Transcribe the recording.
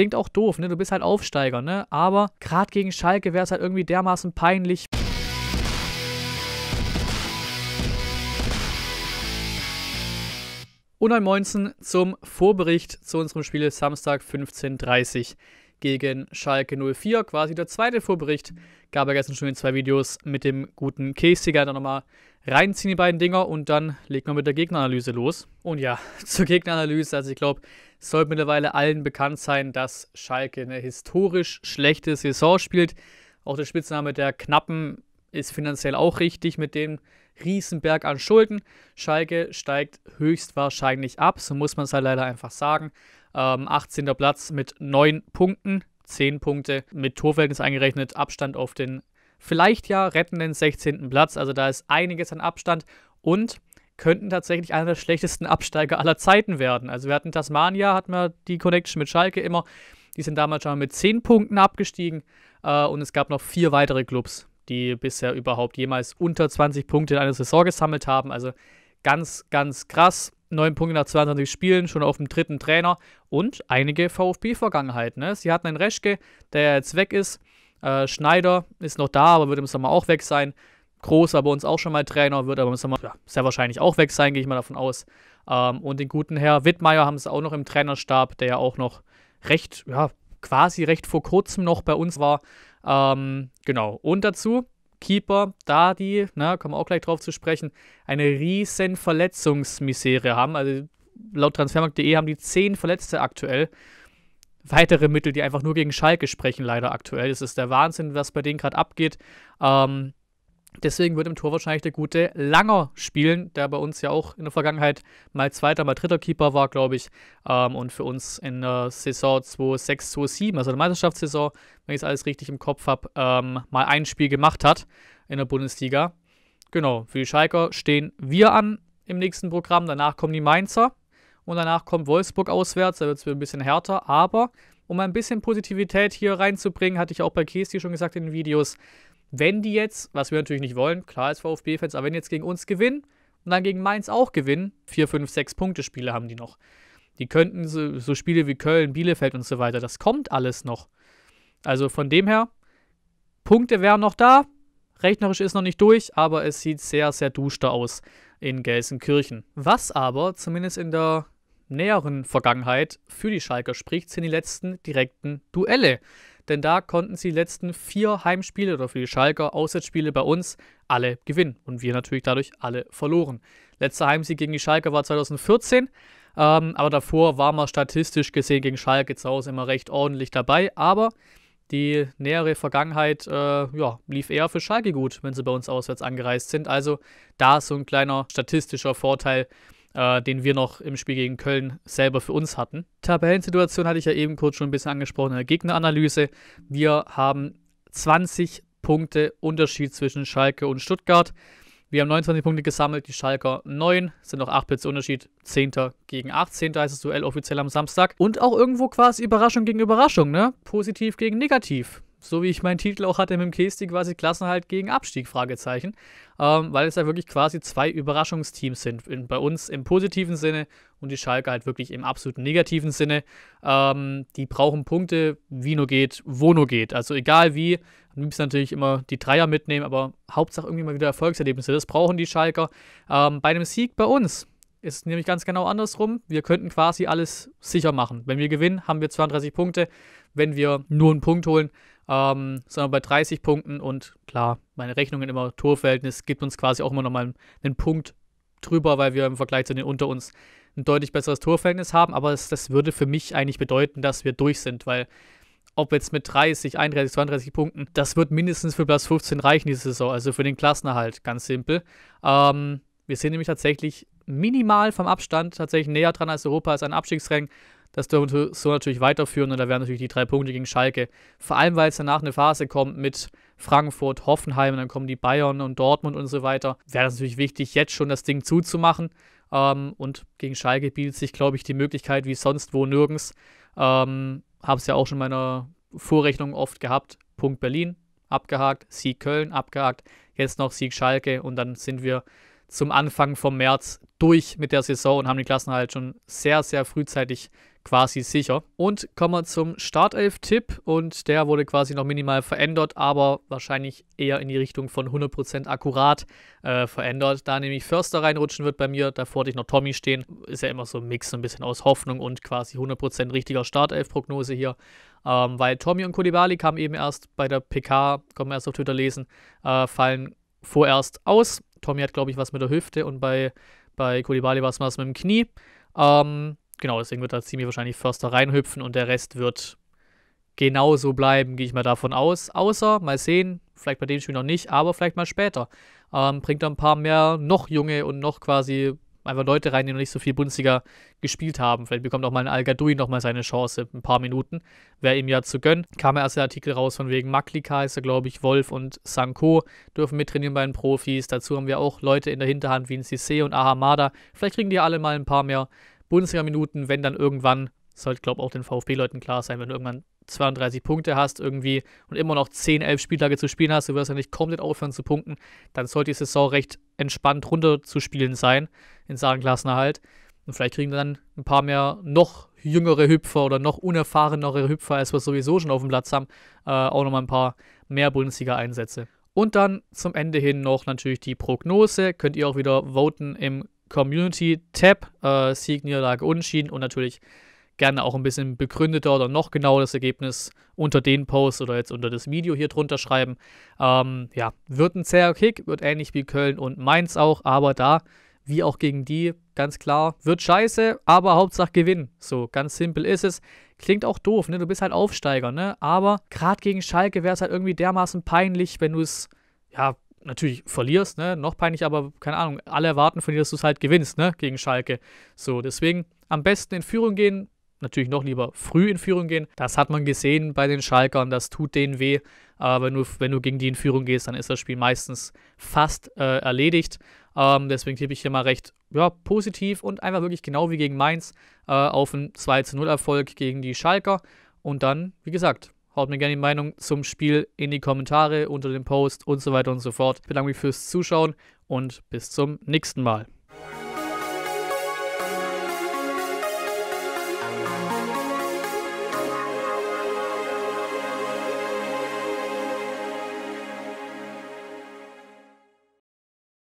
Klingt auch doof, ne? Du bist halt Aufsteiger, ne? Aber gerade gegen Schalke wäre es halt irgendwie dermaßen peinlich. Und ein Moinsen zum Vorbericht zu unserem Spiel Samstag 15.30 Uhr gegen Schalke 04. Quasi der zweite Vorbericht. Gab er gestern schon in zwei Videos mit dem guten Kästiger, der nochmal reinziehen, die beiden Dinger, und dann legt man mit der Gegneranalyse los. Und ja, zur Gegneranalyse, also ich glaube, es sollte mittlerweile allen bekannt sein, dass Schalke eine historisch schlechte Saison spielt. Auch der Spitzname der Knappen ist finanziell auch richtig mit dem Riesenberg an Schulden. Schalke steigt höchstwahrscheinlich ab, so muss man es halt leider einfach sagen. Ähm, 18. Platz mit 9 Punkten, 10 Punkte mit Torverhältnis eingerechnet, Abstand auf den vielleicht ja retten den 16. Platz. Also da ist einiges an Abstand und könnten tatsächlich einer der schlechtesten Absteiger aller Zeiten werden. Also wir hatten Tasmania, hatten wir die Connection mit Schalke immer. Die sind damals schon mit 10 Punkten abgestiegen. Äh, und es gab noch vier weitere Clubs, die bisher überhaupt jemals unter 20 Punkte in einer Saison gesammelt haben. Also ganz, ganz krass. 9 Punkte nach 22 Spielen, schon auf dem dritten Trainer und einige VfB-Vergangenheit. Ne? Sie hatten einen Reschke, der jetzt weg ist. Äh, Schneider ist noch da, aber wird im Sommer auch weg sein. Groß war bei uns auch schon mal Trainer, wird aber im Sommer ja, sehr wahrscheinlich auch weg sein, gehe ich mal davon aus. Ähm, und den guten Herr Wittmeier haben sie auch noch im Trainerstab, der ja auch noch recht, ja, quasi recht vor kurzem noch bei uns war. Ähm, genau. Und dazu Keeper, da die, ne, na, kommen wir auch gleich drauf zu sprechen, eine riesen Verletzungsmisere haben. Also laut Transfermarkt.de haben die zehn Verletzte aktuell weitere Mittel, die einfach nur gegen Schalke sprechen, leider aktuell. Das ist der Wahnsinn, was bei denen gerade abgeht. Ähm, deswegen wird im Tor wahrscheinlich der gute Langer spielen, der bei uns ja auch in der Vergangenheit mal zweiter, mal dritter Keeper war, glaube ich. Ähm, und für uns in der Saison 2006, 2007, also der Meisterschaftssaison, wenn ich es alles richtig im Kopf habe, ähm, mal ein Spiel gemacht hat in der Bundesliga. Genau, für die Schalker stehen wir an im nächsten Programm. Danach kommen die Mainzer. Und danach kommt Wolfsburg auswärts, da wird es ein bisschen härter. Aber um ein bisschen Positivität hier reinzubringen, hatte ich auch bei Kiesti schon gesagt in den Videos, wenn die jetzt, was wir natürlich nicht wollen, klar als VfB-Fans, aber wenn die jetzt gegen uns gewinnen und dann gegen Mainz auch gewinnen, 4, 5, 6 Punkte-Spiele haben die noch. Die könnten so, so Spiele wie Köln, Bielefeld und so weiter, das kommt alles noch. Also von dem her, Punkte wären noch da, Rechnerisch ist noch nicht durch, aber es sieht sehr, sehr duster aus in Gelsenkirchen. Was aber zumindest in der näheren Vergangenheit für die Schalker spricht, sind die letzten direkten Duelle. Denn da konnten sie die letzten vier Heimspiele oder für die Schalker Auswärtsspiele bei uns alle gewinnen und wir natürlich dadurch alle verloren. Letzter Heimsieg gegen die Schalker war 2014, ähm, aber davor war man statistisch gesehen gegen Schalke zu Hause immer recht ordentlich dabei. Aber die nähere Vergangenheit äh, ja, lief eher für Schalke gut, wenn sie bei uns auswärts angereist sind. Also da so ein kleiner statistischer Vorteil äh, den wir noch im Spiel gegen Köln selber für uns hatten. Tabellensituation hatte ich ja eben kurz schon ein bisschen angesprochen in der Gegneranalyse. Wir haben 20 Punkte Unterschied zwischen Schalke und Stuttgart. Wir haben 29 Punkte gesammelt, die Schalker 9, sind noch 8 Plätze Unterschied, 10. gegen 18. heißt das Duell offiziell am Samstag. Und auch irgendwo quasi Überraschung gegen Überraschung, ne? Positiv gegen negativ so wie ich meinen Titel auch hatte mit dem stick quasi Klassenhalt gegen Abstieg, Fragezeichen. Ähm, weil es ja wirklich quasi zwei Überraschungsteams sind. In, bei uns im positiven Sinne und die Schalke halt wirklich im absoluten negativen Sinne. Ähm, die brauchen Punkte, wie nur geht, wo nur geht. Also egal wie, am liebsten natürlich immer die Dreier mitnehmen, aber Hauptsache irgendwie mal wieder Erfolgserlebnisse. Das brauchen die Schalker. Ähm, bei einem Sieg bei uns ist es nämlich ganz genau andersrum. Wir könnten quasi alles sicher machen. Wenn wir gewinnen, haben wir 32 Punkte. Wenn wir nur einen Punkt holen, ähm, sondern bei 30 Punkten und klar, meine Rechnungen immer Torverhältnis gibt uns quasi auch immer nochmal einen Punkt drüber, weil wir im Vergleich zu den unter uns ein deutlich besseres Torverhältnis haben. Aber es, das würde für mich eigentlich bedeuten, dass wir durch sind, weil ob jetzt mit 30, 31, 32 Punkten, das wird mindestens für Platz 15 reichen diese Saison, also für den Klassenerhalt, ganz simpel. Ähm, wir sind nämlich tatsächlich minimal vom Abstand tatsächlich näher dran als Europa, als ein Abstiegsrang das dürfte so natürlich weiterführen und da wären natürlich die drei Punkte gegen Schalke. Vor allem, weil es danach eine Phase kommt mit Frankfurt, Hoffenheim, und dann kommen die Bayern und Dortmund und so weiter. Wäre das natürlich wichtig, jetzt schon das Ding zuzumachen. Ähm, und gegen Schalke bietet sich, glaube ich, die Möglichkeit wie sonst wo nirgends. Ähm, Habe es ja auch schon in meiner Vorrechnung oft gehabt. Punkt Berlin abgehakt, Sieg Köln abgehakt, jetzt noch Sieg Schalke und dann sind wir zum Anfang vom März durch mit der Saison und haben die Klassen halt schon sehr, sehr frühzeitig quasi sicher. Und kommen wir zum Startelf-Tipp und der wurde quasi noch minimal verändert, aber wahrscheinlich eher in die Richtung von 100% akkurat äh, verändert. Da nämlich Förster reinrutschen wird bei mir, davor hatte ich noch Tommy stehen. Ist ja immer so ein Mix, so ein bisschen aus Hoffnung und quasi 100% richtiger Startelf-Prognose hier. Ähm, weil Tommy und Kulibali kamen eben erst bei der PK, kommen man erst auf Twitter lesen, äh, fallen vorerst aus. Tommy hat, glaube ich, was mit der Hüfte und bei, bei Kulibali war es was mit dem Knie. Ähm, genau, deswegen wird da ziemlich wahrscheinlich Förster reinhüpfen und der Rest wird genauso bleiben, gehe ich mal davon aus. Außer, mal sehen, vielleicht bei dem Spiel noch nicht, aber vielleicht mal später. Ähm, bringt er ein paar mehr noch junge und noch quasi einfach Leute rein, die noch nicht so viel Bundesliga gespielt haben. Vielleicht bekommt auch mal ein al nochmal seine Chance, ein paar Minuten. Wäre ihm ja zu gönnen. Kam ja erst der Artikel raus von wegen Maklika, ist er, glaube ich, Wolf und Sanko dürfen mittrainieren bei den Profis. Dazu haben wir auch Leute in der Hinterhand wie ein Cisse und Ahamada. Vielleicht kriegen die alle mal ein paar mehr Bundesliga-Minuten, wenn dann irgendwann, sollte, glaube ich, auch den VfB-Leuten klar sein, wenn irgendwann 32 Punkte hast irgendwie und immer noch 10, 11 Spieltage zu spielen hast, du wirst ja nicht komplett aufhören zu punkten, dann sollte die Saison recht entspannt runterzuspielen sein in Sagenklassen halt. Und vielleicht kriegen dann ein paar mehr noch jüngere Hüpfer oder noch unerfahrenere Hüpfer, als wir sowieso schon auf dem Platz haben, äh, auch nochmal ein paar mehr Bundesliga-Einsätze. Und dann zum Ende hin noch natürlich die Prognose. Könnt ihr auch wieder voten im Community-Tab. Äh, Sieg, Niederlage, Unentschieden und natürlich gerne auch ein bisschen begründeter oder noch genauer das Ergebnis unter den Post oder jetzt unter das Video hier drunter schreiben. Ähm, ja, wird ein zäher Kick, wird ähnlich wie Köln und Mainz auch, aber da, wie auch gegen die, ganz klar, wird scheiße, aber Hauptsache Gewinn. So, ganz simpel ist es. Klingt auch doof, ne? Du bist halt Aufsteiger, ne? Aber gerade gegen Schalke wäre es halt irgendwie dermaßen peinlich, wenn du es, ja, natürlich verlierst, ne? Noch peinlich, aber keine Ahnung, alle erwarten von dir, dass du es halt gewinnst, ne? Gegen Schalke. So, deswegen am besten in Führung gehen, natürlich noch lieber früh in Führung gehen. Das hat man gesehen bei den Schalkern, das tut denen weh. Aber wenn du, wenn du gegen die in Führung gehst, dann ist das Spiel meistens fast äh, erledigt. Ähm, deswegen tippe ich hier mal recht ja, positiv und einfach wirklich genau wie gegen Mainz äh, auf einen 2-0-Erfolg gegen die Schalker. Und dann, wie gesagt, Haut mir gerne die Meinung zum Spiel in die Kommentare, unter dem Post und so weiter und so fort. Ich bedanke mich fürs Zuschauen und bis zum nächsten Mal.